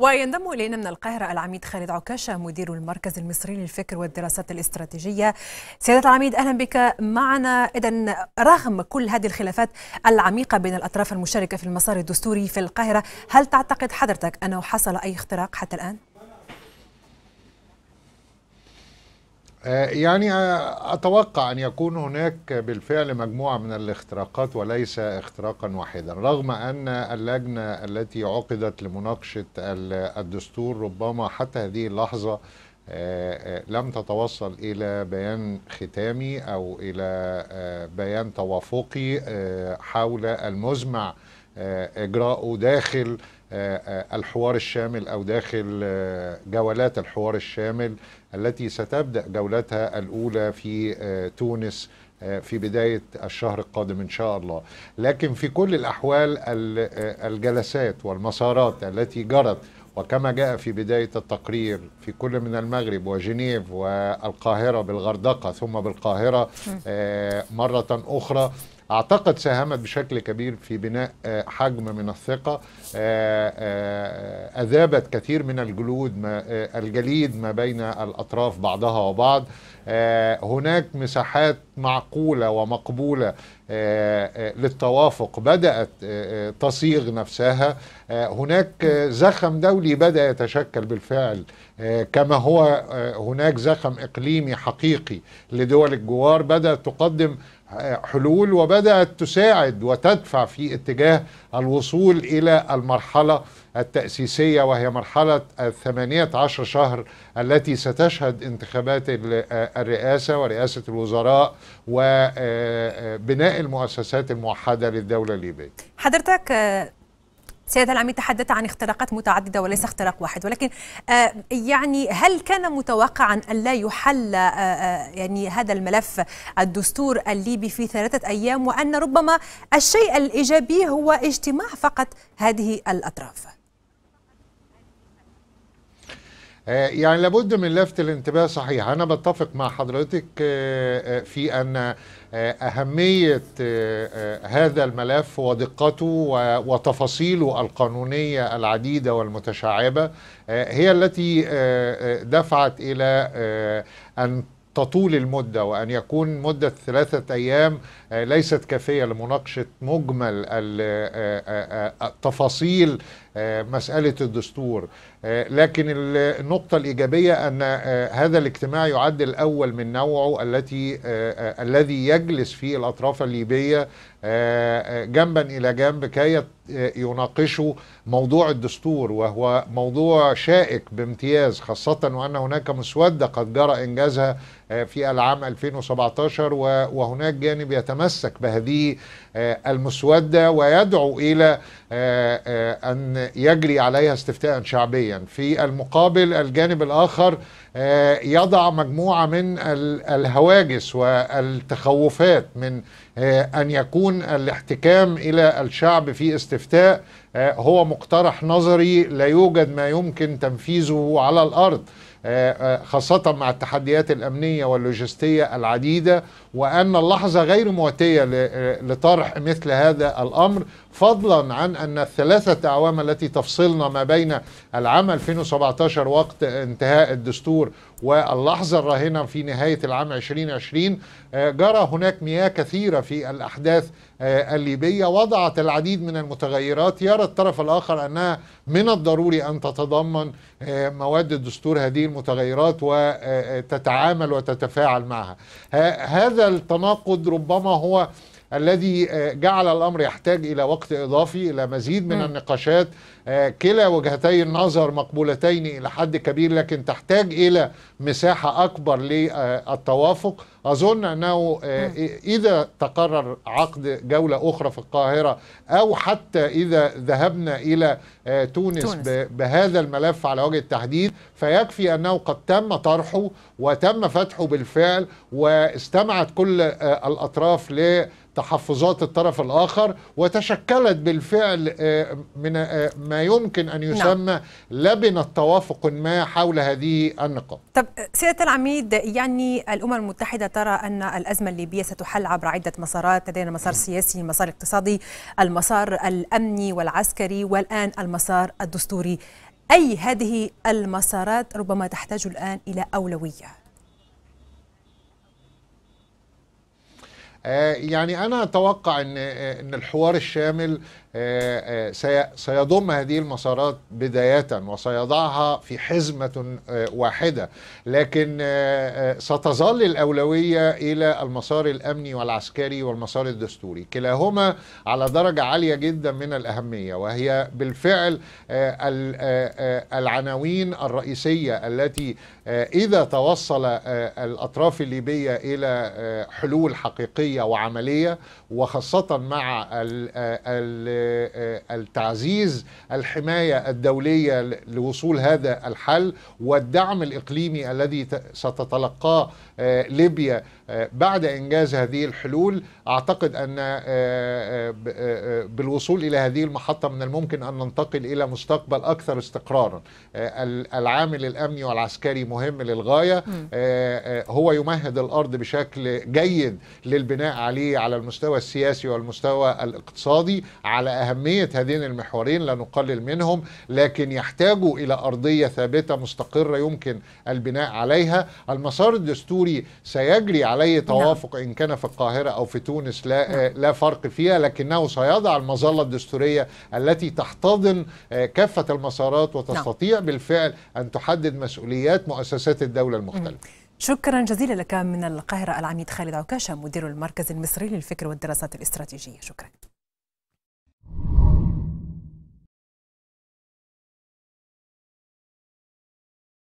وينضم الينا من القاهره العميد خالد عكاشه مدير المركز المصري للفكر والدراسات الاستراتيجيه. سياده العميد اهلا بك معنا، اذا رغم كل هذه الخلافات العميقه بين الاطراف المشاركه في المسار الدستوري في القاهره، هل تعتقد حضرتك انه حصل اي اختراق حتى الان؟ آه، يعني أتوقع أن يكون هناك بالفعل مجموعة من الاختراقات وليس اختراقا واحدا رغم أن اللجنة التي عقدت لمناقشة الدستور ربما حتى هذه اللحظة آه، آه، لم تتوصل إلى بيان ختامي أو إلى بيان توافقي حول المزمع إجراءه داخل آه، آه، الحوار الشامل أو داخل آه، جولات الحوار الشامل التي ستبدأ جولتها الأولى في تونس في بداية الشهر القادم إن شاء الله لكن في كل الأحوال الجلسات والمسارات التي جرت وكما جاء في بداية التقرير في كل من المغرب وجنيف والقاهرة بالغردقة ثم بالقاهرة مرة أخرى اعتقد ساهمت بشكل كبير في بناء آه، حجم من الثقه آه، آه، اذابت كثير من الجلود ما الجليد ما بين الاطراف بعضها وبعض هناك مساحات معقوله ومقبوله آه، آه، للتوافق بدأت آه، تصيغ نفسها هناك زخم دولي بدأ يتشكل بالفعل كما هو هناك زخم إقليمي حقيقي لدول الجوار بدأت تقدم حلول وبدأت تساعد وتدفع في اتجاه الوصول إلى المرحلة التأسيسية وهي مرحلة الثمانية عشر شهر التي ستشهد انتخابات الرئاسة ورئاسة الوزراء وبناء آه، آه، المؤسسات الموحدة للدولة الليبية حضرتك آه، سيادة العميد تحدث عن اختراقات متعددة وليس اختراق واحد ولكن يعني هل كان متوقعا أن لا يحل يعني هذا الملف الدستور الليبي في ثلاثة أيام وأن ربما الشيء الإيجابي هو اجتماع فقط هذه الأطراف؟ آه، يعني لابد من لفت الانتباه صحيح أنا بتفق مع حضرتك آه، آه، في أن أهمية هذا الملف ودقته وتفاصيله القانونية العديدة والمتشعبة هي التي دفعت إلى أن تطول المدة وأن يكون مدة ثلاثة أيام ليست كافية لمناقشة مجمل التفاصيل آه، مسألة الدستور آه، لكن النقطة الإيجابية أن آه، هذا الاجتماع يعد الأول من نوعه التي الذي يجلس فيه الأطراف الليبية جنبا إلى جنب كي يناقشوا موضوع الدستور وهو موضوع شائك بامتياز خاصة وأن هناك مسودة قد جرى إنجازها في العام 2017 وهناك جانب يتمسك بهذه المسودة ويدعو إلى أن يجري عليها استفتاء شعبيا في المقابل الجانب الآخر آه، يضع مجموعة من الهواجس والتخوفات من آه، أن يكون الاحتكام إلى الشعب في استفتاء آه، هو مقترح نظري لا يوجد ما يمكن تنفيذه على الأرض خاصة مع التحديات الأمنية واللوجستية العديدة وأن اللحظة غير مواتية لطرح مثل هذا الأمر فضلا عن أن الثلاثة أعوام التي تفصلنا ما بين العام 2017 وقت انتهاء الدستور واللحظة الراهنة في نهاية العام 2020 آه، جرى هناك مياه كثيرة في الأحداث آه، الليبية وضعت العديد من المتغيرات يرى الطرف الآخر أنها من الضروري أن تتضمن آه، مواد الدستور هذه المتغيرات وتتعامل وتتفاعل معها هذا هذا التناقض ربما هو الذي آه، جعل الأمر يحتاج إلى وقت إضافي إلى مزيد من النقاشات آه، كلا وجهتي النظر مقبولتين إلى حد كبير لكن تحتاج إلى مساحة أكبر للتوافق أظن أنه آه، إذا تقرر عقد جولة أخرى في القاهرة أو حتى إذا ذهبنا إلى تونس, تونس. بهذا الملف على وجه التحديد فيكفي أنه قد تم طرحه وتم فتحه بالفعل واستمعت كل الأطراف ل تحفظات الطرف الآخر وتشكلت بالفعل آه، من آه، ما يمكن أن نعم. يسمى نعم. لبنة توافق ما حول هذه النقاط طب سيادة العميد يعني الأمم المتحدة ترى أن الأزمة الليبية ستحل عبر عدة مسارات لدينا مسار نعم. سياسي مسار اقتصادي المسار الأمني والعسكري والآن المسار الدستوري أي هذه المسارات ربما تحتاج الآن إلى أولوية آه، يعني انا اتوقع ان آه، ان الحوار الشامل آه، آه، سيضم هذه المسارات بداية وسيضعها في حزمة آه، واحدة لكن ستظل الأولوية إلى المسار الأمني والعسكري والمسار الدستوري كلاهما على درجة عالية جدا من الأهمية وهي بالفعل العناوين الرئيسية التي إذا توصل الأطراف الليبية إلى حلول حقيقية وعملية وخاصة مع ال آه، التعزيز الحماية الدولية لوصول هذا الحل والدعم الإقليمي الذي ستتلقاه آه، ليبيا آه، بعد إنجاز هذه الحلول أعتقد أن بالوصول إلى هذه المحطة من الممكن أن ننتقل إلى مستقبل أكثر استقرارا العامل الأمني والعسكري مهم للغاية هو يمهد الأرض بشكل جيد للبناء عليه على المستوى السياسي والمستوى الاقتصادي على أهمية هذين المحورين لا نقلل منهم لكن يحتاجوا إلى أرضية ثابتة مستقرة يمكن البناء عليها المسار الدستوري سيجري عليه نعم. توافق إن كان في القاهرة أو في تونس لا, نعم. لا فرق فيها لكنه سيضع المظلة الدستورية التي تحتضن آه، كافة المسارات وتستطيع نعم. بالفعل أن تحدد مسؤوليات مؤسسات الدولة المختلفة شكرا جزيلا لك من القاهرة العميد خالد عكاشة مدير المركز المصري للفكر والدراسات الاستراتيجية شكرا